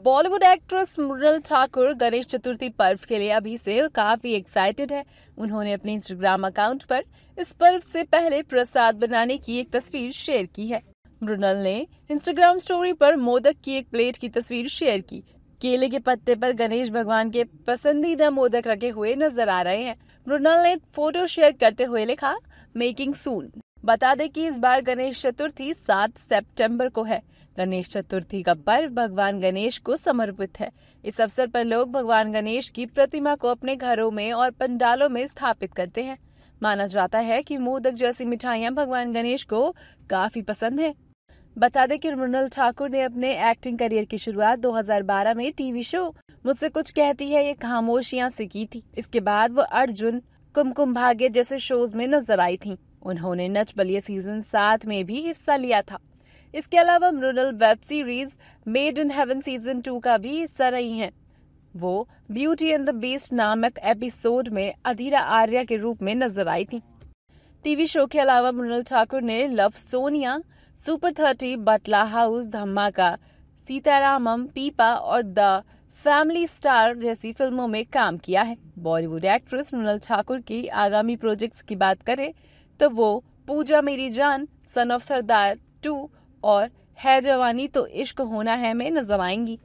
Bollywood actress Mrunal Thakur Ganesh Chaturthi पर्व के लिए अभी से काफी एक्साइटेड है उन्होंने अपने इंस्टाग्राम अकाउंट पर इस पर्व से पहले प्रसाद बनाने की एक तस्वीर शेयर की है मृणाल ने इंस्टाग्राम स्टोरी पर मोदक की एक प्लेट की तस्वीर शेयर की केले के पत्ते पर गणेश भगवान के पसंदीदा मोदक रखे हुए नजर आ रहे हैं मृणल ने फोटो शेयर करते हुए लिखा मेकिंग सून बता दे कि इस बार गणेश चतुर्थी सात सितंबर को है गणेश चतुर्थी का पर्व भगवान गणेश को समर्पित है इस अवसर पर लोग भगवान गणेश की प्रतिमा को अपने घरों में और पंडालों में स्थापित करते हैं माना जाता है कि मोदक जैसी मिठाइयाँ भगवान गणेश को काफी पसंद है बता दें कि मृणल ठाकुर ने अपने एक्टिंग करियर की शुरुआत 2012 में टीवी शो मुझसे कुछ कहती है ये खामोशियां से की थी इसके बाद वो अर्जुन कुमकुम भाग्य जैसे शोज में नजर आई थी उन्होंने नच बलिए सीजन सात में भी हिस्सा लिया था इसके अलावा Mrunal web series Made in Heaven season two का भी हिस्सा रही हैं वो ब्यूटी एंड द बीस्ट नामक एपिसोड में अधीरा आर्या के रूप में नजर आई थी टीवी शो के अलावा मृणल ठाकुर ने love Sonia super thirty Batla house Dhamaka Sitaramam पीपा और द फैमिली स्टार जैसी फिल्मों में काम किया है बॉलीवुड एक्ट्रेस मृणल ठाकुर की आगामी प्रोजेक्ट्स की बात करें तो वो पूजा मेरी जान सन ऑफ सरदार टू और है जवानी तो इश्क होना है में नजर आएंगी